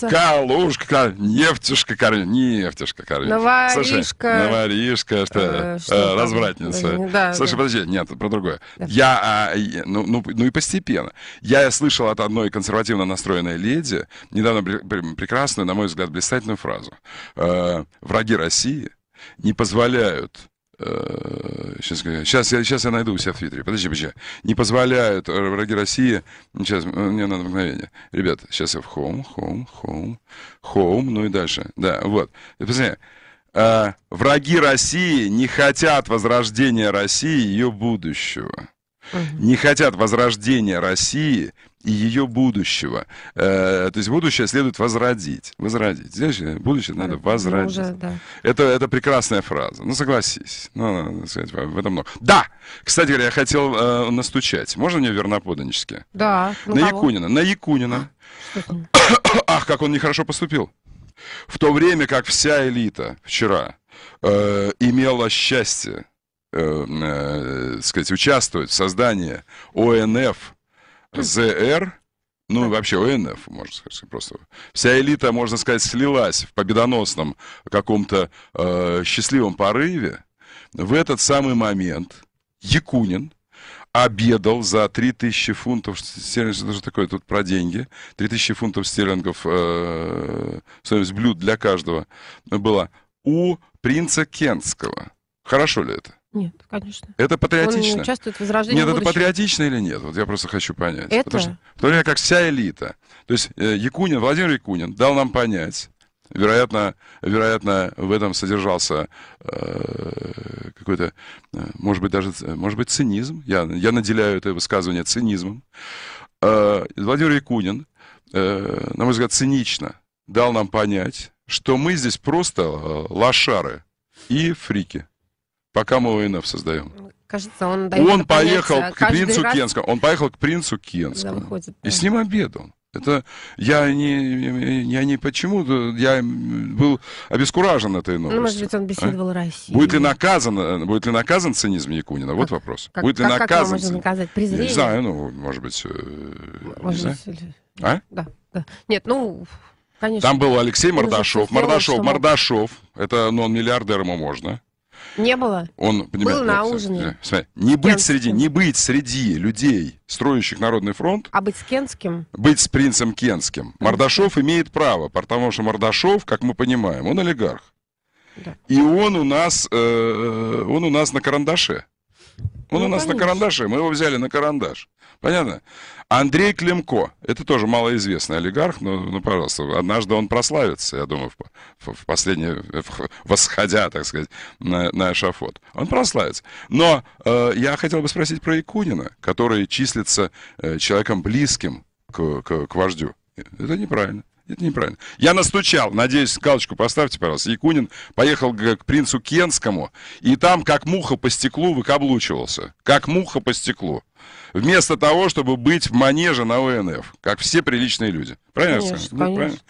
Калужка, нефтюшка, кор... нефтюшка, кор... Новоришка. Слушай, новоришка, что, э, э развратница. Э, Слушай, подожди, нет, про другое. А, я, ну, ну, ну и постепенно. Я слышал от одной консервативно настроенной леди недавно прекрасную, на мой взгляд, блистательную фразу. Э, враги России не позволяют Сейчас, э, сейчас, я, сейчас я найду у себя в Твиттере. Подожди, подожди. Не позволяют враги России. Сейчас, э, мне надо мгновение. Ребят, сейчас я в home, home, home, home, ну и дальше. Да, вот. Посмотри. Э, враги России не хотят возрождения России и ее будущего не хотят возрождения России и ее будущего. Э, то есть будущее следует возродить. Возродить. Знаешь, э, будущее надо ну возродить. уже, да. это, это прекрасная фраза. Ну, согласись. Ну, э, сказать, в этом много. Да! Кстати говоря, я хотел э, настучать. Можно мне верноподанически? Да. Ну, на, на Якунина. На Якунина. А, Ах, как он нехорошо поступил. В то время как вся элита вчера э, имела счастье Э, э, сказать, участвует в создании ОНФ ЗР, ну, вообще ОНФ, можно сказать, просто. Вся элита, можно сказать, слилась в победоносном каком-то э, счастливом порыве. В этот самый момент Якунин обедал за 3000 фунтов стерлингов, что же такое, тут про деньги, 3000 фунтов стерлингов, э, стоимость блюд для каждого была у принца Кентского. Хорошо ли это? Нет, конечно. Это патриотично. Он не участвует в возрождении Нет, будущего. это патриотично или нет? Вот я просто хочу понять. Это? Потому что, в то время как вся элита. То есть э, Якунин, Владимир Якунин дал нам понять, Вероятно, вероятно, в этом содержался э, какой-то, э, может быть, даже, э, может быть, цинизм. Я, я наделяю это высказывание цинизмом. Э, Владимир Якунин, э, на мой взгляд, цинично дал нам понять, что мы здесь просто лошары и фрики. Пока мы ОНФ создаем. Кажется, он дает Он поехал к принцу раз... Кенскому. Он поехал к принцу Кенскому. Да, выходит, да. И с ним обедал. Это я не, я не почему я был обескуражен этой ну, новостью. Ну, может быть, он а? беседовал а? Россию. Будет ли наказан, будет ли наказан цинизм Якунина? Как, вот вопрос. Как, будет ли как, наказан? Как наказать? Презрение? Я не знаю, ну, может быть, э, может не быть, знаю. А? Да, да. Нет, ну, конечно. Там был Алексей Мордашов. Мордашов, Мордашов. Это, ну, он миллиардер ему можно. Не было. Он, понимаете, Был на вот, ужине. Смотри, не быть, среди, не быть среди людей, строящих Народный фронт. А быть с Кенским? Быть с принцем Кенским. Мордашов имеет право, потому что Мордашов, как мы понимаем, он олигарх. Да. И он у нас, э, он у нас на карандаше. Он ну, у нас конечно. на карандаше, мы его взяли на карандаш. Понятно? Андрей Климко, это тоже малоизвестный олигарх, но, ну, пожалуйста, однажды он прославится, я думаю, в, в последнее, в, восходя, так сказать, на, на эшафот. Он прославится. Но э, я хотел бы спросить про Якунина, который числится э, человеком близким к, к, к вождю. Это неправильно. Это неправильно. Я настучал, надеюсь, галочку поставьте, пожалуйста. Якунин поехал к принцу Кенскому, и там как муха по стеклу выкаблучивался. Как муха по стеклу. Вместо того, чтобы быть в манеже на ОНФ, как все приличные люди. Правильно, конечно, ну, конечно. правильно?